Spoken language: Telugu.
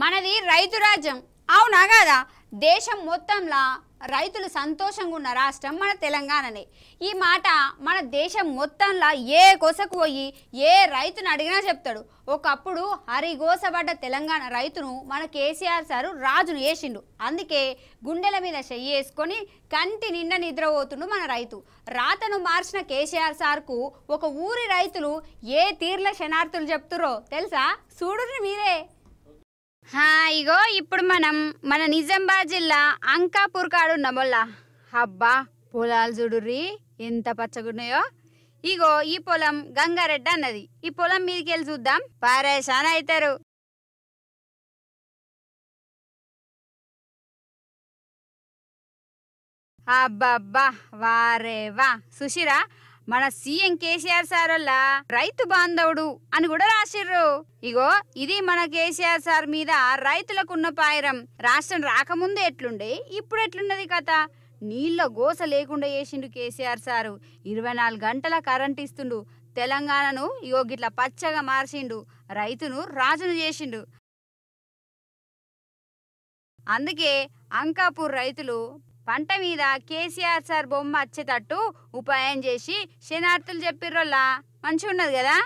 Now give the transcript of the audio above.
మనది రైతు రాజ్యం అవునా కదా దేశం మొత్తంలో రైతులు సంతోషంగా ఉన్న రాష్ట్రం మన తెలంగాణనే ఈ మాట మన దేశం మొత్తంలో ఏ కొసకు పోయి ఏ రైతును అడిగినా చెప్తాడు ఒకప్పుడు హరిగోసబడ్డ తెలంగాణ రైతును మన కేసీఆర్ సారు రాజును వేసిండు అందుకే గుండెల మీద చెయ్యి వేసుకొని కంటి నిద్ర నిద్రపోతుండు మన రైతు రాతను మార్చిన కేసీఆర్ సార్కు ఒక ఊరి రైతులు ఏ తీర్ల క్షణార్థులు చెప్తురో తెలుసా చూడుని మీరే హాయిగో ఇప్పుడు మనం మన నిజామాబాద్ జిల్లా అంకాపూర్ కాడు ఉన్నామోళ్ళ అబ్బా పొలాలు చూడుర్రి ఎంత పచ్చగున్నాయో ఇగో ఈ పొలం గంగారెడ్డి అన్నది ఈ పొలం మీదకి వెళ్ళి చూద్దాం పారేషాన్ అవుతారు అబ్బబ్బా వారే వా సుశిరా మన సీఎం కేసీఆర్ సార్ వల్ల రైతు బాంధవుడు అని కూడా రాసిర్రు ఇగో ఇది మన కేసీఆర్ సార్ మీద రైతులకున్న పాయరం రాష్ట్రం రాకముందు ఎట్లుండే ఇప్పుడు ఎట్లున్నది కథ నీళ్ళ గోస లేకుండా వేసిండు కేసీఆర్ సారు ఇరవై నాలుగు గంటల కరెంట్ ఇస్తుండు తెలంగాణను ఇగో గిట్లా పచ్చగా మార్చిండు రైతును రాజును చేసిండు అందుకే అంకాపూర్ రైతులు పంట మీద కేసీఆర్ సార్ బొమ్మ వచ్చేటట్టు ఉపాయం చేసి శనార్థులు చెప్పిర్రోలా మంచిగా ఉన్నది కదా